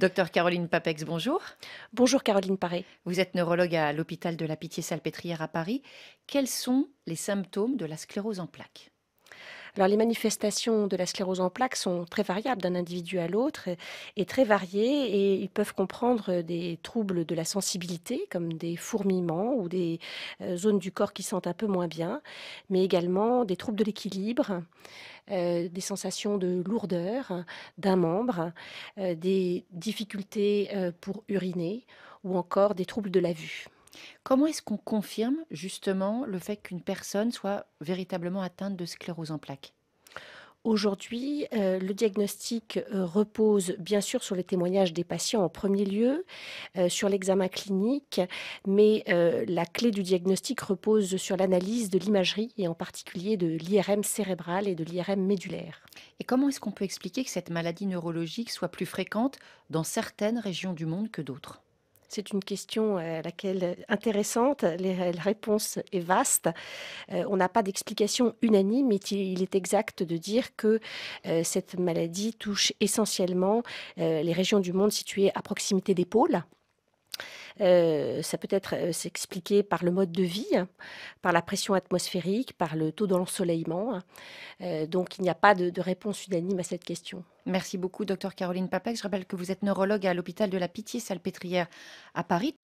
Docteur Caroline Papex, bonjour. Bonjour Caroline Paré. Vous êtes neurologue à l'hôpital de la Pitié-Salpêtrière à Paris. Quels sont les symptômes de la sclérose en plaques les manifestations de la sclérose en plaques sont très variables d'un individu à l'autre et, très variées et ils peuvent comprendre des troubles de la sensibilité comme des fourmillements ou des euh, zones du corps qui sentent un peu moins bien, mais également des troubles de l'équilibre, euh, des sensations de lourdeur d'un membre, euh, des difficultés pour uriner ou encore des troubles de la vue. Comment est-ce qu'on confirme justement le fait qu'une personne soit véritablement atteinte de sclérose en plaques Aujourd'hui, euh, le diagnostic euh, repose bien sûr sur les témoignages des patients en premier lieu, euh, sur l'examen clinique, mais la clé du diagnostic repose sur l'analyse de l'imagerie et en particulier de l'IRM cérébral et de l'IRM médulaire. Et comment est-ce qu'on peut expliquer que cette maladie neurologique soit plus fréquente dans certaines régions du monde que d'autres c'est une question euh, à laquelle euh, intéressante. Euh, la réponse est vaste. on n'a pas d'explication unanime, mais il est exact de dire que cette maladie touche essentiellement les régions du monde situées à proximité des pôles. Euh, ça peut être euh, s'expliquer par le mode de vie, par la pression atmosphérique, par le taux d'ensoleillement. l'ensoleillement euh, donc il n'y a pas de, de réponse unanime à cette question. Merci beaucoup, docteur Caroline Papec. Je rappelle que vous êtes neurologue à l'hôpital de la Pitié-Salpêtrière à Paris.